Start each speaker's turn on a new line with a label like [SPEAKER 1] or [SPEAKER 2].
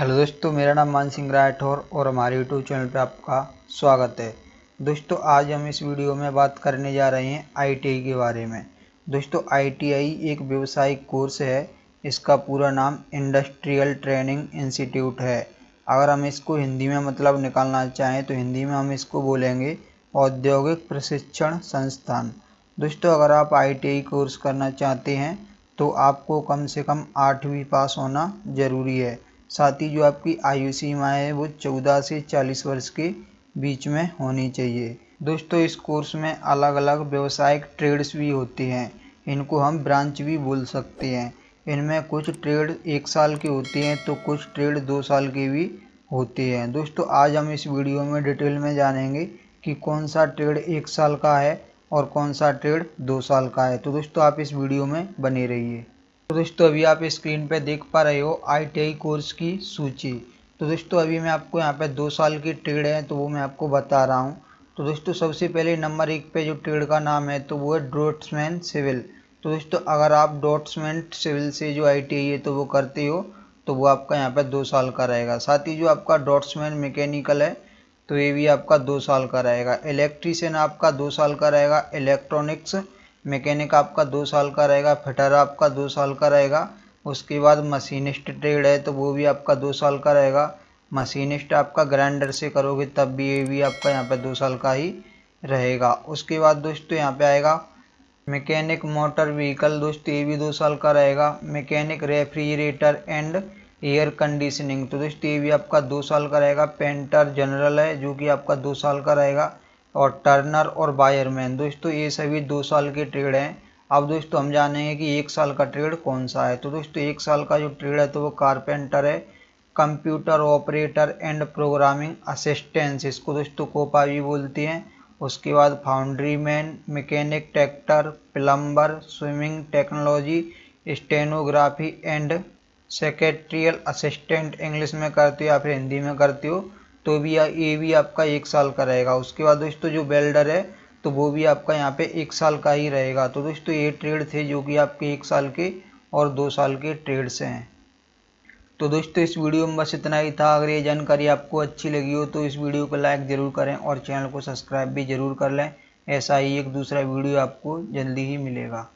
[SPEAKER 1] hello दोस्तों मेरा नाम मान सिंह राठौर और हमारे यूट्यूब चैनल पर आपका स्वागत है दोस्तों आज हम इस वीडियो में बात करने जा रहे हैं आईटीआई के बारे में दोस्तों आईटीआई एक व्यवसायिक कोर्स है इसका पूरा नाम इंडस्ट्रियल ट्रेनिंग इंस्टीट्यूट है अगर हम इसको हिंदी में मतलब निकालना चाहें तो हिंदी में हम इसको बोलेंगे औद्योगिक प्रशिक्षण संस्थान दोस्तों अगर आप आई कोर्स करना चाहते हैं तो आपको कम से कम आठवीं पास होना ज़रूरी है साथ ही जो आपकी आयु सीमा है वो चौदह से चालीस वर्ष के बीच में होनी चाहिए दोस्तों इस कोर्स में अलग अलग व्यवसायिक ट्रेड्स भी होते हैं इनको हम ब्रांच भी बोल सकते हैं इनमें कुछ ट्रेड एक साल के होते हैं तो कुछ ट्रेड दो साल के भी होते हैं दोस्तों आज हम इस वीडियो में डिटेल में जानेंगे कि कौन सा ट्रेड एक साल का है और कौन सा ट्रेड दो साल का है तो दोस्तों आप इस वीडियो में बने रहिए तो दोस्तों अभी आप स्क्रीन पे देख पा रहे हो आई कोर्स की सूची तो दोस्तों अभी मैं आपको यहाँ पे दो साल की ट्रेड है तो वो मैं आपको बता रहा हूँ तो दोस्तों सबसे पहले नंबर एक पे जो ट्रेड का नाम है तो वो है डॉट्समैन सिविल तो दोस्तों अगर आप डॉट्समैन सिविल से जो आई है तो वो करते हो तो वो आपका यहाँ पर दो साल का रहेगा साथ ही जो आपका डॉट्समैन मैकेनिकल है तो ये भी आपका दो साल का रहेगा इलेक्ट्रीशियन आपका दो साल का रहेगा इलेक्ट्रॉनिक्स मैकेनिक आपका दो साल का रहेगा फिटर आपका दो साल का रहेगा उसके बाद मशीनिस्ट ट्रेड है तो वो भी आपका दो साल का रहेगा मशीनिस्ट आपका ग्राइंडर से करोगे तब भी ये भी आपका यहाँ पे दो साल का ही रहेगा उसके बाद दोस्तों यहाँ पे आएगा मैकेनिक मोटर व्हीकल दोस्तों ये भी दो साल का रहेगा mechanic refrigerator and air conditioning तो दोस्तों ये भी आपका दो साल का रहेगा पेंटर जनरल है जो कि आपका दो साल का रहेगा और टर्नर और बायरमैन दोस्तों ये सभी दो साल के ट्रेड हैं अब दोस्तों हम जानेंगे कि एक साल का ट्रेड कौन सा है तो दोस्तों एक साल का जो ट्रेड है तो वो कारपेंटर है computer operator and programming assistance इसको दोस्तों कोपा भी बोलती हैं उसके बाद foundry man mechanic tractor plumber swimming technology stenography and secretarial assistant English में करते हो या फिर हिंदी में करते हो तो भी ये भी आपका एक साल का रहेगा उसके बाद दोस्तों जो बेल्डर है तो वो भी आपका यहाँ पे एक साल का ही रहेगा तो दोस्तों ये ट्रेड थे जो कि आपके एक साल के और दो साल के ट्रेड्स हैं तो दोस्तों इस वीडियो में बस इतना ही था अगर ये जानकारी आपको अच्छी लगी हो तो इस वीडियो को लाइक ज़रूर करें और चैनल को सब्सक्राइब भी ज़रूर कर लें ऐसा ही एक दूसरा वीडियो आपको जल्दी ही मिलेगा